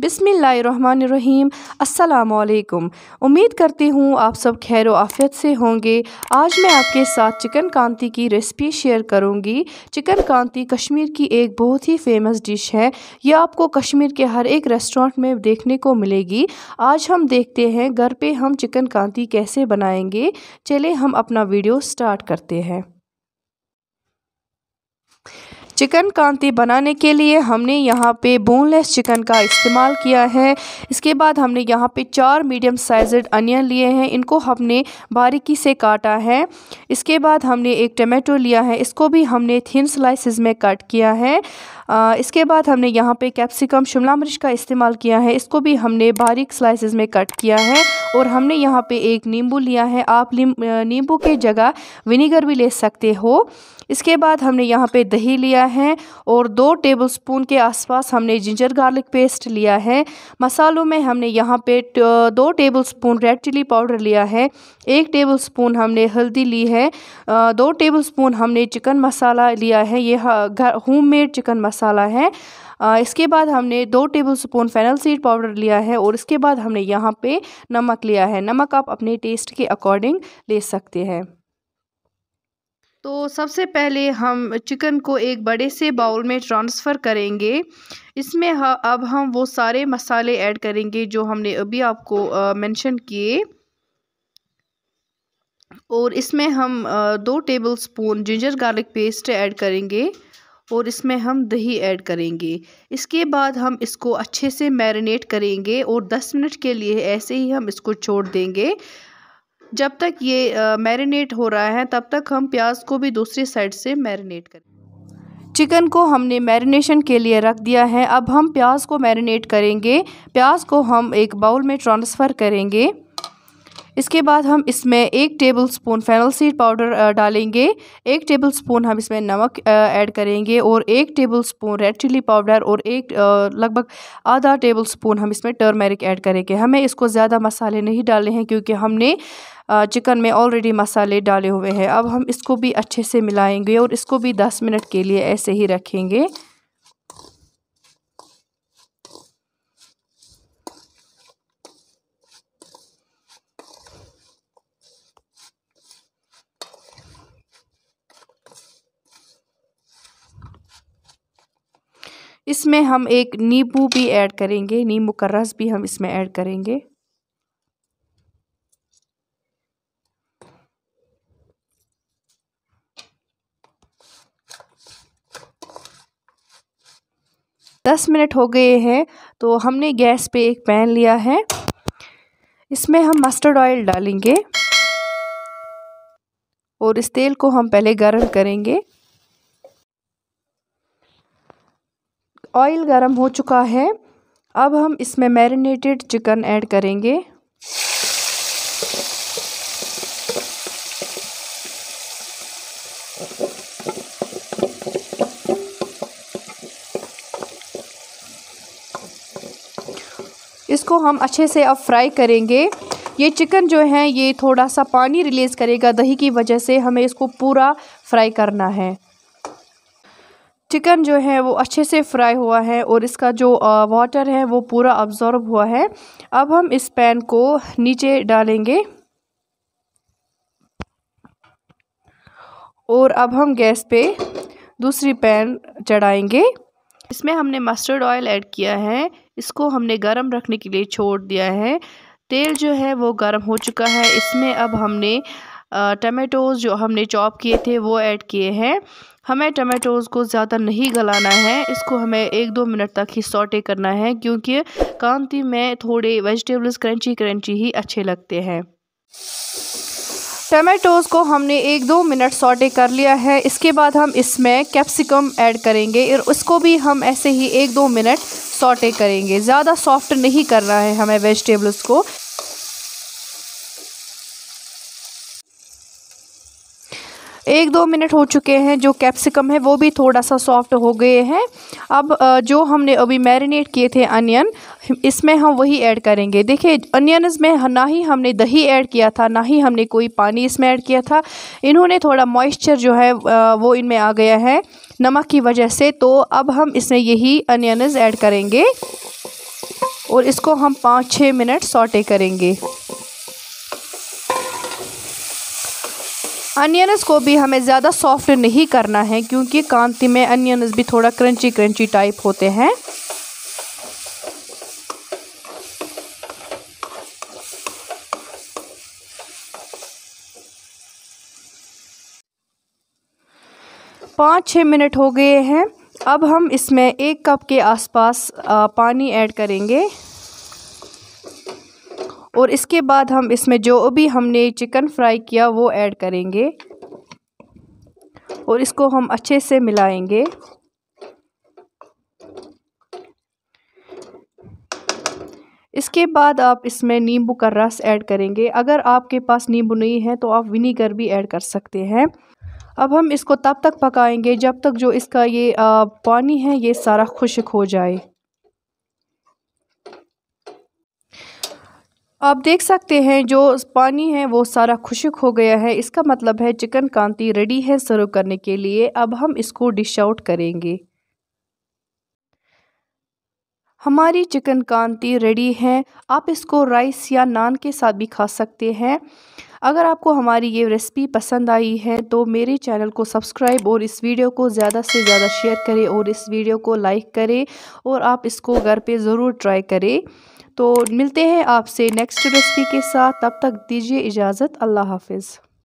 बिसमीम् अल्लाम उम्मीद करती हूँ आप सब खैर आफियत से होंगे आज मैं आपके साथ चिकन कांती की रेसिपी शेयर करूँगी चिकन कांती कश्मीर की एक बहुत ही फेमस डिश है यह आपको कश्मीर के हर एक रेस्टोरेंट में देखने को मिलेगी आज हम देखते हैं घर पे हम चिकन कांती कैसे बनाएंगे चले हम अपना वीडियो स्टार्ट करते हैं चिकन कांति बनाने के लिए हमने यहाँ पे बोनलेस चिकन का इस्तेमाल किया है इसके बाद हमने यहाँ पे चार मीडियम साइज अनियन लिए हैं इनको हमने बारीकी से काटा है इसके बाद हमने एक टमेटो लिया है इसको भी हमने थिन स्लाइसिस में कट किया है आ, इसके बाद हमने यहाँ पे कैप्सिकम शिमला मिर्च का इस्तेमाल किया है इसको भी हमने बारीक स्लाइसिस में कट किया है और हमने यहाँ पे एक नींबू लिया है आप नींबू के जगह विनीगर भी ले सकते हो इसके बाद हमने यहाँ पे दही लिया है और दो टेबलस्पून के आसपास हमने जिंजर गार्लिक पेस्ट लिया है मसालों में हमने यहाँ पे दो टेबलस्पून रेड चिली पाउडर लिया है एक टेबलस्पून हमने हल्दी ली है दो टेबलस्पून हमने चिकन मसाला लिया है ये होममेड चिकन मसाला है इसके बाद हमने दो tablespoon fennel seed powder लिया है और इसके बाद हमने यहाँ पे नमक लिया है नमक आप अपने टेस्ट के अकॉर्डिंग ले सकते हैं तो सबसे पहले हम चिकन को एक बड़े से बाउल में ट्रांसफ़र करेंगे इसमें अब हम वो सारे मसाले ऐड करेंगे जो हमने अभी आपको मेंशन किए और इसमें हम दो tablespoon ginger garlic paste add करेंगे और इसमें हम दही ऐड करेंगे इसके बाद हम इसको अच्छे से मैरिनेट करेंगे और 10 मिनट के लिए ऐसे ही हम इसको छोड़ देंगे जब तक ये मैरिनेट हो रहा है तब तक हम प्याज को भी दूसरी साइड से मैरिनेट करें चिकन को हमने मैरिनेशन के लिए रख दिया है अब हम प्याज को मैरिनेट करेंगे प्याज को हम एक बाउल में ट्रांसफ़र करेंगे इसके बाद हम इसमें एक tablespoon fennel seed powder डालेंगे एक टेबल स्पून हम इसमें नमक ऐड करेंगे और एक tablespoon red chilli powder और एक लगभग आधा टेबल स्पून हम इसमें टर्मेरिक ऐड करेंगे हमें इसको ज़्यादा मसाले नहीं डाले हैं क्योंकि हमने चिकन में ऑलरेडी मसाले डाले हुए हैं अब हम इसको भी अच्छे से मिलाएंगे और इसको भी दस मिनट के लिए ऐसे ही रखेंगे इसमें हम एक नींबू भी ऐड करेंगे नींबू का रस भी हम इसमें ऐड करेंगे दस मिनट हो गए हैं तो हमने गैस पे एक पैन लिया है इसमें हम मस्टर्ड ऑयल डालेंगे और इस तेल को हम पहले गर्म करेंगे ऑयल गर्म हो चुका है अब हम इसमें मैरिनेटेड चिकन ऐड करेंगे इसको हम अच्छे से अब फ्राई करेंगे ये चिकन जो है ये थोड़ा सा पानी रिलीज़ करेगा दही की वजह से हमें इसको पूरा फ्राई करना है चिकन जो है वो अच्छे से फ्राई हुआ है और इसका जो वाटर है वो पूरा अब्ज़ॉर्ब हुआ है अब हम इस पैन को नीचे डालेंगे और अब हम गैस पे दूसरी पैन चढ़ाएंगे इसमें हमने मस्टर्ड ऑयल ऐड किया है इसको हमने गरम रखने के लिए छोड़ दिया है तेल जो है वो गरम हो चुका है इसमें अब हमने टमेटोज़ जो हमने चॉप किए थे वो ऐड किए हैं हमें टमेटोज़ को ज़्यादा नहीं गलाना है इसको हमें एक दो मिनट तक ही सॉटे करना है क्योंकि कांती में थोड़े वेजिटेबल्स क्रंची क्रंची ही अच्छे लगते हैं टमेटोज़ को हमने एक दो मिनट सॉटे कर लिया है इसके बाद हम इसमें कैप्सिकम ऐड करेंगे और उसको भी हम ऐसे ही एक दो मिनट सॉटे करेंगे ज़्यादा सॉफ्ट नहीं करना है हमें वेजिटेबल्स को एक दो मिनट हो चुके हैं जो कैप्सिकम है वो भी थोड़ा सा सॉफ्ट हो गए हैं अब जो हमने अभी मैरिनेट किए थे अनियन इसमें हम वही ऐड करेंगे देखिए अनियनज़ में ना ही हमने दही ऐड किया था ना ही हमने कोई पानी इसमें ऐड किया था इन्होंने थोड़ा मॉइस्चर जो है वो इनमें आ गया है नमक की वजह से तो अब हम इसमें यही अनियनज़ ऐड करेंगे और इसको हम पाँच छः मिनट सॉटे करेंगे अनियनस को भी हमें ज़्यादा सॉफ्ट नहीं करना है क्योंकि कांति में अनियनस भी थोड़ा क्रंची क्रंची टाइप होते हैं पाँच छः मिनट हो गए हैं अब हम इसमें एक कप के आसपास पानी ऐड करेंगे और इसके बाद हम इसमें जो भी हमने चिकन फ्राई किया वो ऐड करेंगे और इसको हम अच्छे से मिलाएंगे इसके बाद आप इसमें नींबू का रस ऐड करेंगे अगर आपके पास नींबू नहीं है तो आप विनीगर भी ऐड कर सकते हैं अब हम इसको तब तक पकाएंगे जब तक जो इसका ये पानी है ये सारा खुश्क हो जाए आप देख सकते हैं जो पानी है वो सारा खुशक हो गया है इसका मतलब है चिकन कांति रेडी है सर्व करने के लिए अब हम इसको डिश आउट करेंगे हमारी चिकन कांति रेडी है आप इसको राइस या नान के साथ भी खा सकते हैं अगर आपको हमारी ये रेसिपी पसंद आई है तो मेरे चैनल को सब्सक्राइब और इस वीडियो को ज़्यादा से ज़्यादा शेयर करें और इस वीडियो को लाइक करें और आप इसको घर पे ज़रूर ट्राई करें तो मिलते हैं आपसे नेक्स्ट रेसिपी के साथ तब तक दीजिए इजाज़त अल्लाह हाफिज़